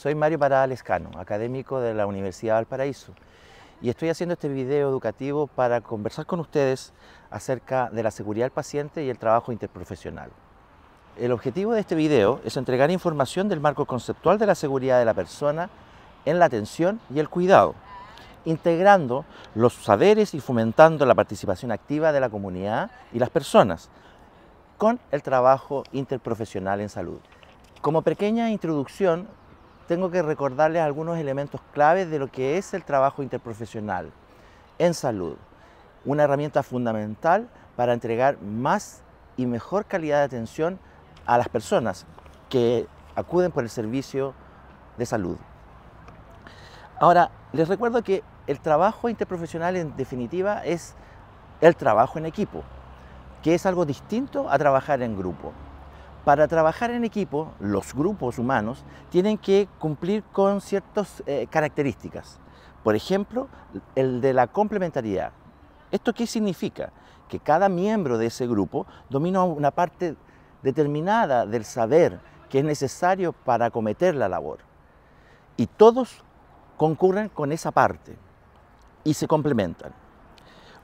Soy Mario Parada Escano, académico de la Universidad Valparaíso, y estoy haciendo este video educativo para conversar con ustedes acerca de la seguridad del paciente y el trabajo interprofesional. El objetivo de este video es entregar información del marco conceptual de la seguridad de la persona en la atención y el cuidado, integrando los saberes y fomentando la participación activa de la comunidad y las personas con el trabajo interprofesional en salud. Como pequeña introducción, tengo que recordarles algunos elementos claves de lo que es el trabajo interprofesional en salud. Una herramienta fundamental para entregar más y mejor calidad de atención a las personas que acuden por el servicio de salud. Ahora, les recuerdo que el trabajo interprofesional en definitiva es el trabajo en equipo, que es algo distinto a trabajar en grupo. Para trabajar en equipo, los grupos humanos tienen que cumplir con ciertas eh, características. Por ejemplo, el de la complementariedad. ¿Esto qué significa? Que cada miembro de ese grupo domina una parte determinada del saber que es necesario para acometer la labor. Y todos concurren con esa parte y se complementan.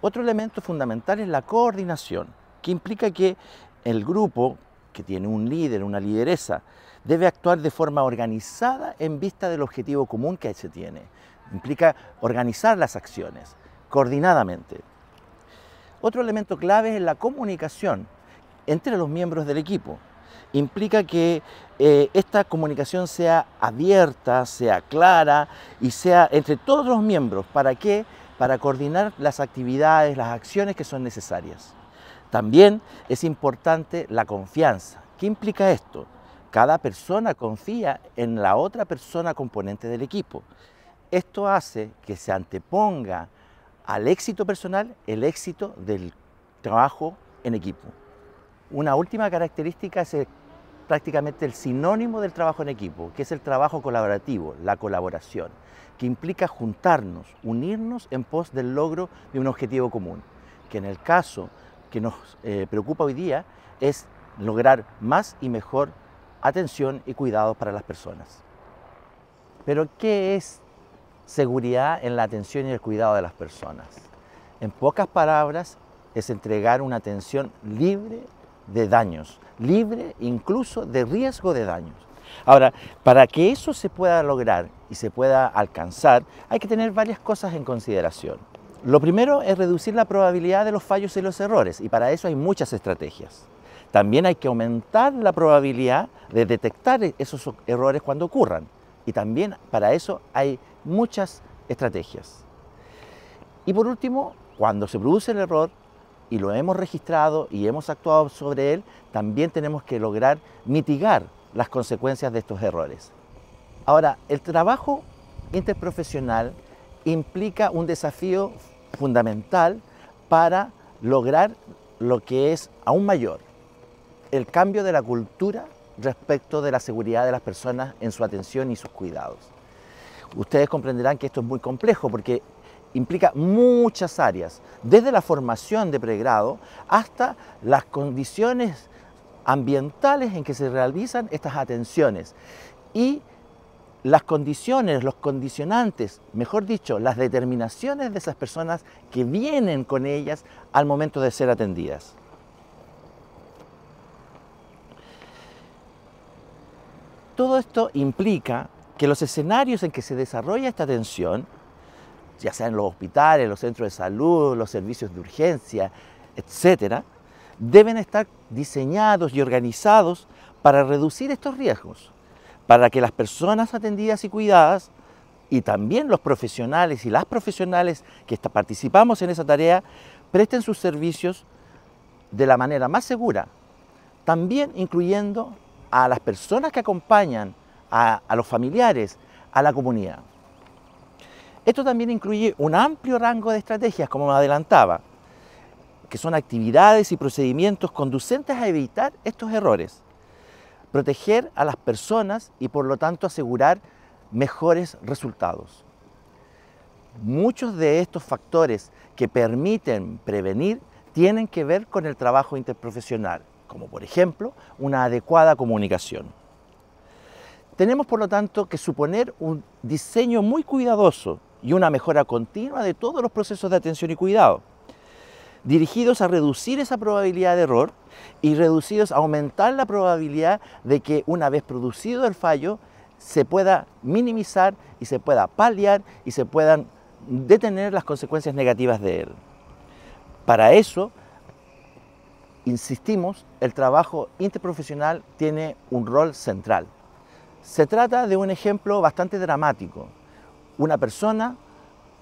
Otro elemento fundamental es la coordinación, que implica que el grupo que tiene un líder, una lideresa, debe actuar de forma organizada en vista del objetivo común que se tiene. Implica organizar las acciones coordinadamente. Otro elemento clave es la comunicación entre los miembros del equipo. Implica que eh, esta comunicación sea abierta, sea clara y sea entre todos los miembros. ¿Para qué? Para coordinar las actividades, las acciones que son necesarias. También es importante la confianza. ¿Qué implica esto? Cada persona confía en la otra persona componente del equipo. Esto hace que se anteponga al éxito personal el éxito del trabajo en equipo. Una última característica es prácticamente el sinónimo del trabajo en equipo, que es el trabajo colaborativo, la colaboración, que implica juntarnos, unirnos en pos del logro de un objetivo común, que en el caso que nos eh, preocupa hoy día es lograr más y mejor atención y cuidado para las personas. Pero ¿qué es seguridad en la atención y el cuidado de las personas? En pocas palabras, es entregar una atención libre de daños, libre incluso de riesgo de daños. Ahora, para que eso se pueda lograr y se pueda alcanzar, hay que tener varias cosas en consideración. Lo primero es reducir la probabilidad de los fallos y los errores, y para eso hay muchas estrategias. También hay que aumentar la probabilidad de detectar e-, esos errores cuando ocurran, y también para eso hay muchas estrategias. Y por último, cuando se produce el error y lo hemos registrado y hemos actuado sobre él, también tenemos que lograr mitigar las consecuencias de estos errores. Ahora, el trabajo interprofesional implica un desafío fundamental para lograr lo que es aún mayor, el cambio de la cultura respecto de la seguridad de las personas en su atención y sus cuidados. Ustedes comprenderán que esto es muy complejo porque implica muchas áreas, desde la formación de pregrado hasta las condiciones ambientales en que se realizan estas atenciones y las condiciones, los condicionantes, mejor dicho, las determinaciones de esas personas que vienen con ellas al momento de ser atendidas. Todo esto implica que los escenarios en que se desarrolla esta atención, ya sea en los hospitales, los centros de salud, los servicios de urgencia, etc., deben estar diseñados y organizados para reducir estos riesgos para que las personas atendidas y cuidadas y también los profesionales y las profesionales que participamos en esa tarea presten sus servicios de la manera más segura, también incluyendo a las personas que acompañan, a, los familiares, a la comunidad. Esto también incluye un amplio rango de estrategias, como me adelantaba, que son actividades y procedimientos conducentes a evitar estos errores proteger a las personas y por lo tanto asegurar mejores resultados. Muchos de estos factores que permiten prevenir tienen que ver con el trabajo interprofesional, como por ejemplo una adecuada comunicación. Tenemos por lo tanto que suponer un diseño muy cuidadoso y una mejora continua de todos los procesos de atención y cuidado dirigidos a reducir esa probabilidad de error y reducidos a aumentar la probabilidad de que una vez producido el fallo se pueda minimizar y se pueda paliar y se puedan detener las consecuencias negativas de él. Para eso, insistimos, el trabajo interprofesional tiene un rol central. Se trata de un ejemplo bastante dramático. Una persona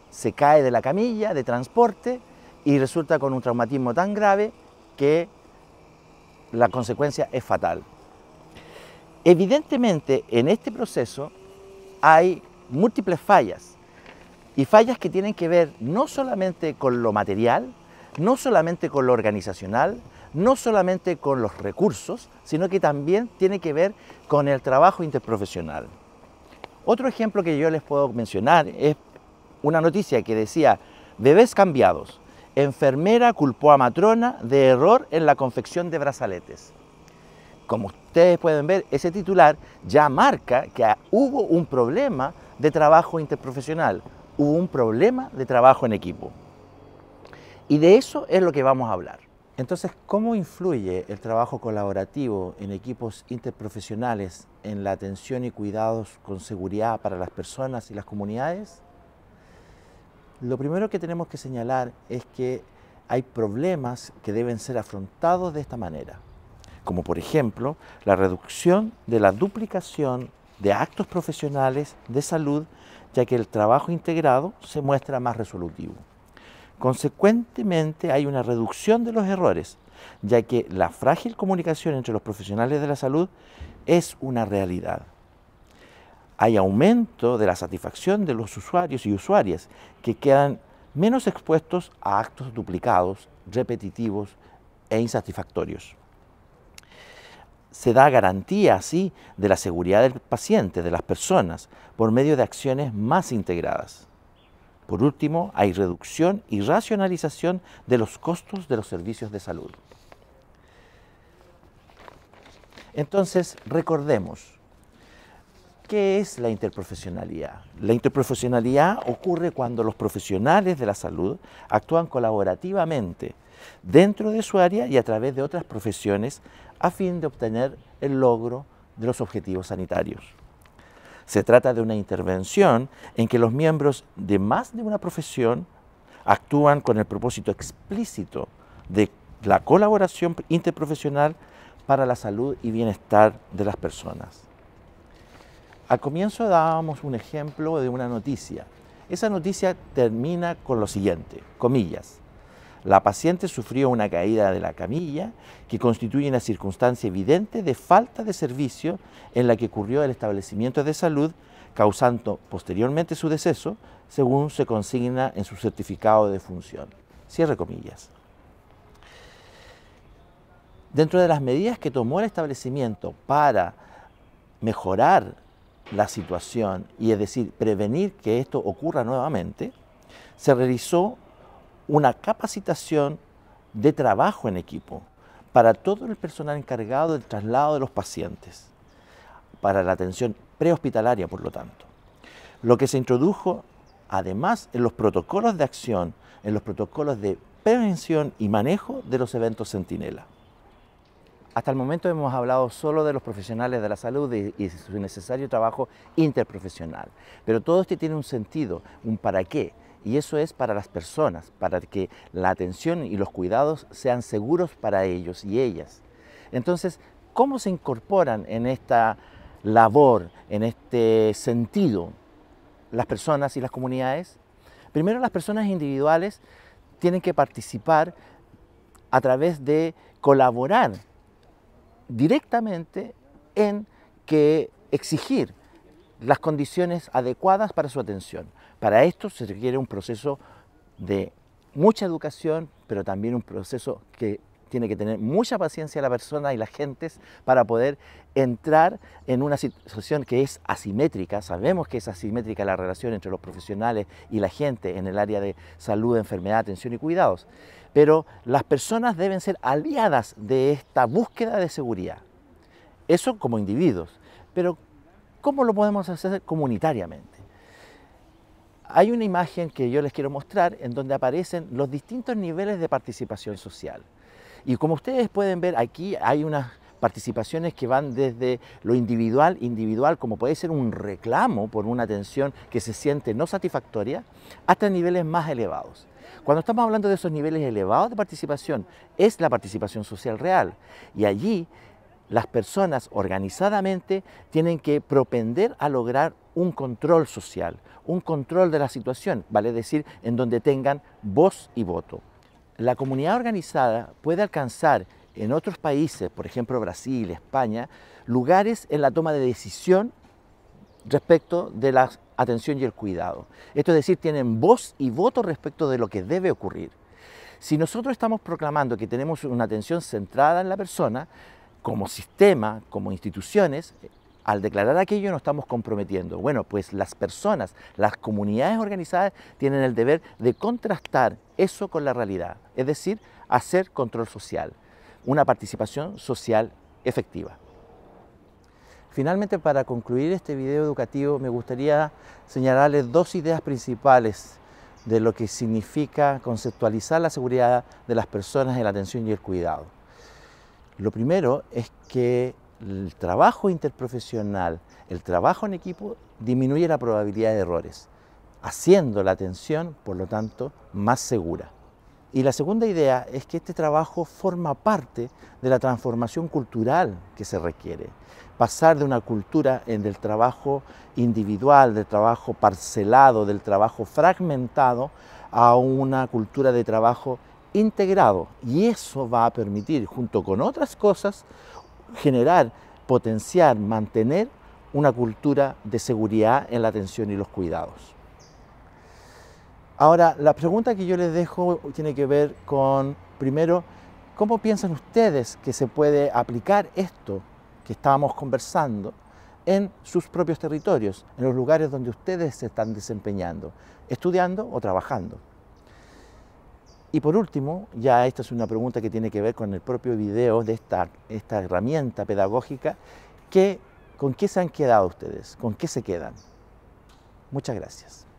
se cae de la camilla de transporte y resulta con un traumatismo tan grave que la consecuencia es fatal. Evidentemente, en este proceso hay múltiples fallas y fallas que tienen que ver no solamente con lo material, no solamente con lo organizacional, no solamente con los recursos, sino que también tiene que ver con el trabajo interprofesional. Otro ejemplo que yo les puedo mencionar es una noticia que decía bebés cambiados enfermera culpó a matrona de error en la confección de brazaletes. Como ustedes pueden ver, ese titular ya marca que hubo un problema de trabajo interprofesional, hubo un problema de trabajo en equipo. Y de eso es lo que vamos a hablar. Entonces, ¿cómo influye el trabajo colaborativo en equipos interprofesionales en la atención y cuidados con seguridad para las personas y las comunidades? Lo primero que tenemos que señalar es que hay problemas que deben ser afrontados de esta manera, como por ejemplo la reducción de la duplicación de actos profesionales de salud, ya que el trabajo integrado se muestra más resolutivo. Consecuentemente hay una reducción de los errores, ya que la frágil comunicación entre los profesionales de la salud es una realidad hay aumento de la satisfacción de los usuarios y usuarias que quedan menos expuestos a actos duplicados, repetitivos e insatisfactorios. Se da garantía así de la seguridad del paciente, de las personas, por medio de acciones más integradas. Por último, hay reducción y racionalización de los costos de los servicios de salud. Entonces, recordemos, ¿Qué es la interprofesionalidad? La interprofesionalidad ocurre cuando los profesionales de la salud actúan colaborativamente dentro de su área y a través de otras profesiones a fin de obtener el logro de los objetivos sanitarios. Se trata de una intervención en que los miembros de más de una profesión actúan con el propósito explícito de la colaboración interprofesional para la salud y bienestar de las personas. Al comienzo dábamos un ejemplo de una noticia. Esa noticia termina con lo siguiente, comillas. La paciente sufrió una caída de la camilla que constituye una circunstancia evidente de falta de servicio en la que ocurrió el establecimiento de salud, causando posteriormente su deceso, según se consigna en su certificado de función. Cierre comillas. Dentro de las medidas que tomó el establecimiento para mejorar la situación y es decir, prevenir que esto ocurra nuevamente, se realizó una capacitación de trabajo en equipo para todo el personal encargado del traslado de los pacientes, para la atención prehospitalaria, por lo tanto. Lo que se introdujo, además, en los protocolos de acción, en los protocolos de prevención y manejo de los eventos centinela. Hasta el momento hemos hablado solo de los profesionales de la salud y, su necesario trabajo interprofesional, pero todo esto tiene un sentido, un para qué, y eso es para las personas, para que la atención y los cuidados sean seguros para ellos y ellas. Entonces, ¿cómo se incorporan en esta labor, en este sentido, las personas y las comunidades? Primero, las personas individuales tienen que participar a través de colaborar directamente en que exigir las condiciones adecuadas para su atención. Para esto se requiere un proceso de mucha educación, pero también un proceso que tiene que tener mucha paciencia la persona y las gentes para poder entrar en una situación que es asimétrica. Sabemos que es asimétrica la relación entre los profesionales y la gente en el área de salud, enfermedad, atención y cuidados pero las personas deben ser aliadas de esta búsqueda de seguridad. Eso como individuos, pero ¿cómo lo podemos hacer comunitariamente? Hay una imagen que yo les quiero mostrar en donde aparecen los distintos niveles de participación social. Y como ustedes pueden ver, aquí hay unas participaciones que van desde lo individual, individual, como puede ser un reclamo por una atención que se siente no satisfactoria, hasta niveles más elevados. Cuando estamos hablando de esos niveles elevados de participación, es la participación social real. Y allí las personas organizadamente tienen que propender a lograr un control social, un control de la situación, vale decir, en donde tengan voz y voto. La comunidad organizada puede alcanzar en otros países, por ejemplo Brasil, España, lugares en la toma de decisión respecto de las atención y el cuidado. Esto es decir, tienen voz y voto respecto de lo que debe ocurrir. Si nosotros estamos proclamando que tenemos una atención centrada en la persona, como sistema, como instituciones, al declarar aquello nos estamos comprometiendo. Bueno, pues las personas, las comunidades organizadas tienen el deber de contrastar eso con la realidad, es decir, hacer control social, una participación social efectiva. Finalmente, para concluir este video educativo, me gustaría señalarles dos ideas principales de lo que significa conceptualizar la seguridad de las personas en la atención y el cuidado. Lo primero es que el trabajo interprofesional, el trabajo en equipo, disminuye la probabilidad de errores, haciendo la atención, por lo tanto, más segura. Y la segunda idea es que este trabajo forma parte de la transformación cultural que se requiere. Pasar de una cultura del trabajo individual, del trabajo parcelado, del trabajo fragmentado, a una cultura de trabajo integrado. Y eso va a permitir, junto con otras cosas, generar, potenciar, mantener una cultura de seguridad en la atención y los cuidados. Ahora, la pregunta que yo les dejo tiene que ver con, primero, ¿cómo piensan ustedes que se puede aplicar esto que estábamos conversando en sus propios territorios, en los lugares donde ustedes se están desempeñando, estudiando o trabajando? Y por último, ya esta es una pregunta que tiene que ver con el propio video de esta, herramienta pedagógica, ¿con qué se han quedado ustedes? ¿Con qué se quedan? Muchas gracias.